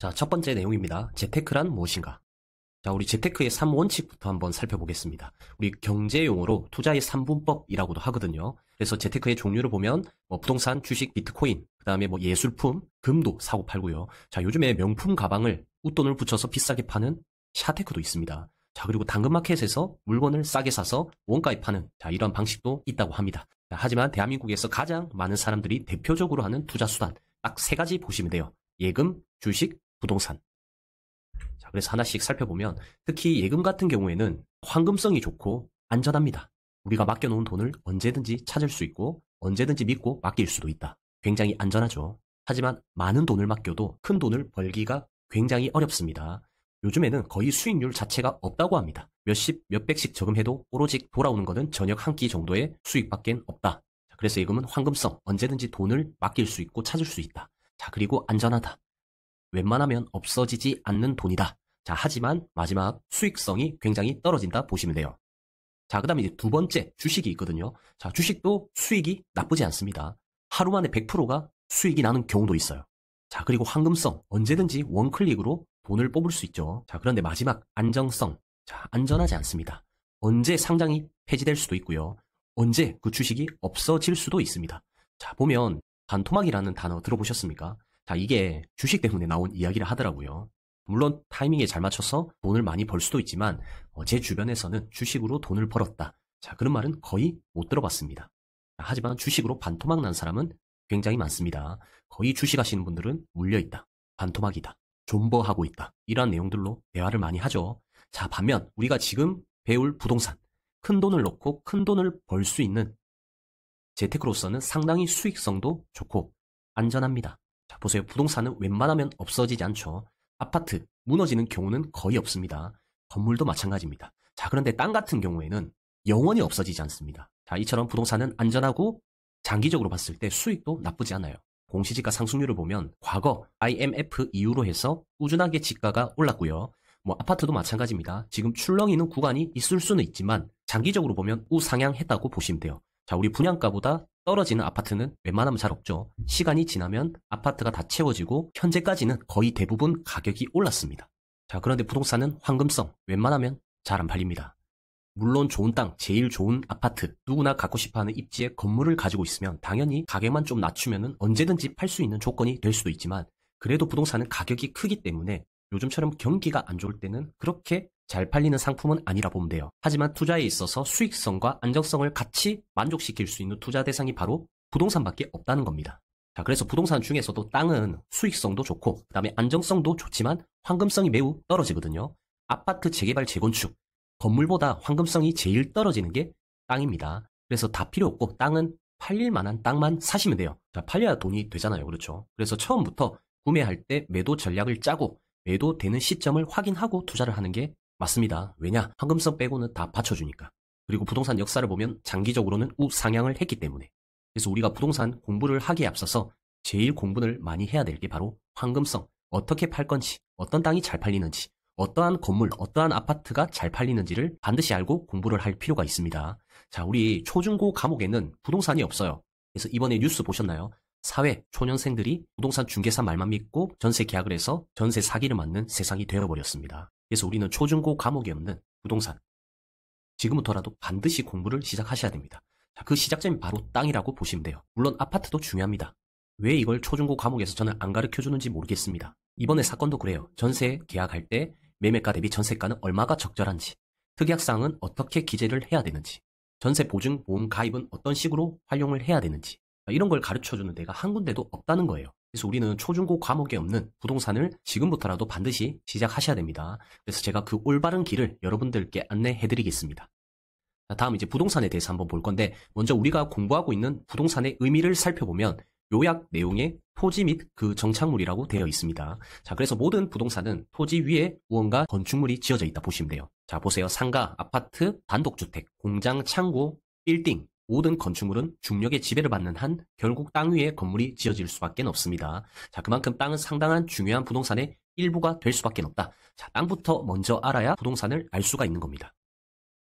자, 첫 번째 내용입니다. 재테크란 무엇인가? 자, 우리 재테크의 3원칙부터 한번 살펴보겠습니다. 우리 경제 용어로 투자의 3분법이라고도 하거든요. 그래서 재테크의 종류를 보면 뭐 부동산, 주식, 비트코인, 그다음에 뭐 예술품, 금도 사고 팔고요. 자, 요즘에 명품 가방을 웃돈을 붙여서 비싸게 파는 샤테크도 있습니다. 자, 그리고 당근마켓에서 물건을 싸게 사서 원가에 파는 자, 이런 방식도 있다고 합니다. 자, 하지만 대한민국에서 가장 많은 사람들이 대표적으로 하는 투자 수단 딱 세 가지 보시면 돼요. 예금, 주식, 부동산. 자, 그래서 하나씩 살펴보면 특히 예금 같은 경우에는 황금성이 좋고 안전합니다. 우리가 맡겨놓은 돈을 언제든지 찾을 수 있고 언제든지 믿고 맡길 수도 있다. 굉장히 안전하죠. 하지만 많은 돈을 맡겨도 큰 돈을 벌기가 굉장히 어렵습니다. 요즘에는 거의 수익률 자체가 없다고 합니다. 몇십, 몇백씩 저금해도 오로지 돌아오는 것은 저녁 한 끼 정도의 수익밖엔 없다. 그래서 예금은 황금성, 언제든지 돈을 맡길 수 있고 찾을 수 있다. 자, 그리고 안전하다. 웬만하면 없어지지 않는 돈이다. 자, 하지만 마지막 수익성이 굉장히 떨어진다 보시면 돼요. 자, 그 다음에 이제 두 번째 주식이 있거든요. 자, 주식도 수익이 나쁘지 않습니다. 하루 만에 100%가 수익이 나는 경우도 있어요. 자, 그리고 황금성. 언제든지 원클릭으로 돈을 뽑을 수 있죠. 자, 그런데 마지막 안정성. 자, 안전하지 않습니다. 언제 상장이 폐지될 수도 있고요. 언제 그 주식이 없어질 수도 있습니다. 자, 보면 반토막이라는 단어 들어보셨습니까? 자, 이게 주식 때문에 나온 이야기를 하더라고요. 물론 타이밍에 잘 맞춰서 돈을 많이 벌 수도 있지만 어, 제 주변에서는 주식으로 돈을 벌었다. 자, 그런 말은 거의 못 들어봤습니다. 하지만 주식으로 반토막 난 사람은 굉장히 많습니다. 거의 주식하시는 분들은 물려있다. 반토막이다. 존버하고 있다. 이러한 내용들로 대화를 많이 하죠. 자, 반면 우리가 지금 배울 부동산. 큰 돈을 넣고 큰 돈을 벌 수 있는 재테크로서는 상당히 수익성도 좋고 안전합니다. 자, 보세요. 부동산은 웬만하면 없어지지 않죠. 아파트, 무너지는 경우는 거의 없습니다. 건물도 마찬가지입니다. 자, 그런데 땅 같은 경우에는 영원히 없어지지 않습니다. 자, 이처럼 부동산은 안전하고 장기적으로 봤을 때 수익도 나쁘지 않아요. 공시지가 상승률을 보면 과거 IMF 이후로 해서 꾸준하게 지가가 올랐고요. 뭐 아파트도 마찬가지입니다. 지금 출렁이는 구간이 있을 수는 있지만 장기적으로 보면 우상향했다고 보시면 돼요. 자, 우리 분양가보다 떨어지는 아파트는 웬만하면 잘 없죠. 시간이 지나면 아파트가 다 채워지고 현재까지는 거의 대부분 가격이 올랐습니다. 자, 그런데 부동산은 황금성 웬만하면 잘 안 팔립니다. 물론 좋은 땅, 제일 좋은 아파트, 누구나 갖고 싶어하는 입지에 건물을 가지고 있으면 당연히 가격만 좀 낮추면 언제든지 팔 수 있는 조건이 될 수도 있지만 그래도 부동산은 가격이 크기 때문에 요즘처럼 경기가 안 좋을 때는 그렇게 잘 팔리는 상품은 아니라 보면 돼요. 하지만 투자에 있어서 수익성과 안정성을 같이 만족시킬 수 있는 투자 대상이 바로 부동산밖에 없다는 겁니다. 자, 그래서 부동산 중에서도 땅은 수익성도 좋고 그다음에 안정성도 좋지만 황금성이 매우 떨어지거든요. 아파트 재개발 재건축 건물보다 황금성이 제일 떨어지는 게 땅입니다. 그래서 다 필요 없고 땅은 팔릴 만한 땅만 사시면 돼요. 자, 팔려야 돈이 되잖아요. 그렇죠? 그래서 처음부터 구매할 때 매도 전략을 짜고 매도되는 시점을 확인하고 투자를 하는 게 맞습니다. 왜냐? 황금성 빼고는 다 받쳐주니까. 그리고 부동산 역사를 보면 장기적으로는 우상향을 했기 때문에. 그래서 우리가 부동산 공부를 하기에 앞서서 제일 공부를 많이 해야 될 게 바로 황금성. 어떻게 팔 건지, 어떤 땅이 잘 팔리는지, 어떠한 건물, 어떠한 아파트가 잘 팔리는지를 반드시 알고 공부를 할 필요가 있습니다. 자, 우리 초중고 과목에는 부동산이 없어요. 그래서 이번에 뉴스 보셨나요? 사회, 초년생들이 부동산 중개사 말만 믿고 전세 계약을 해서 전세 사기를 맞는 세상이 되어버렸습니다. 그래서 우리는 초중고 과목이 없는 부동산 지금부터라도 반드시 공부를 시작하셔야 됩니다. 자, 그 시작점이 바로 땅이라고 보시면 돼요. 물론 아파트도 중요합니다. 왜 이걸 초중고 과목에서 저는 안 가르쳐 주는지 모르겠습니다. 이번에 사건도 그래요. 전세 계약할 때 매매가 대비 전세가는 얼마가 적절한지, 특약사항은 어떻게 기재를 해야 되는지, 전세 보증 보험 가입은 어떤 식으로 활용을 해야 되는지 이런 걸 가르쳐 주는 데가 한 군데도 없다는 거예요. 그래서 우리는 초중고 과목에 없는 부동산을 지금부터라도 반드시 시작하셔야 됩니다. 그래서 제가 그 올바른 길을 여러분들께 안내해 드리겠습니다. 다음 이제 부동산에 대해서 한번 볼 건데 먼저 우리가 공부하고 있는 부동산의 의미를 살펴보면 요약 내용에 토지 및 그 정착물이라고 되어 있습니다. 자, 그래서 모든 부동산은 토지 위에 무언가 건축물이 지어져 있다 보시면 돼요. 자, 보세요. 상가, 아파트, 단독주택, 공장, 창고, 빌딩, 모든 건축물은 중력의 지배를 받는 한 결국 땅 위에 건물이 지어질 수밖에 없습니다. 자, 그만큼 땅은 상당한 중요한 부동산의 일부가 될 수밖에 없다. 자, 땅부터 먼저 알아야 부동산을 알 수가 있는 겁니다.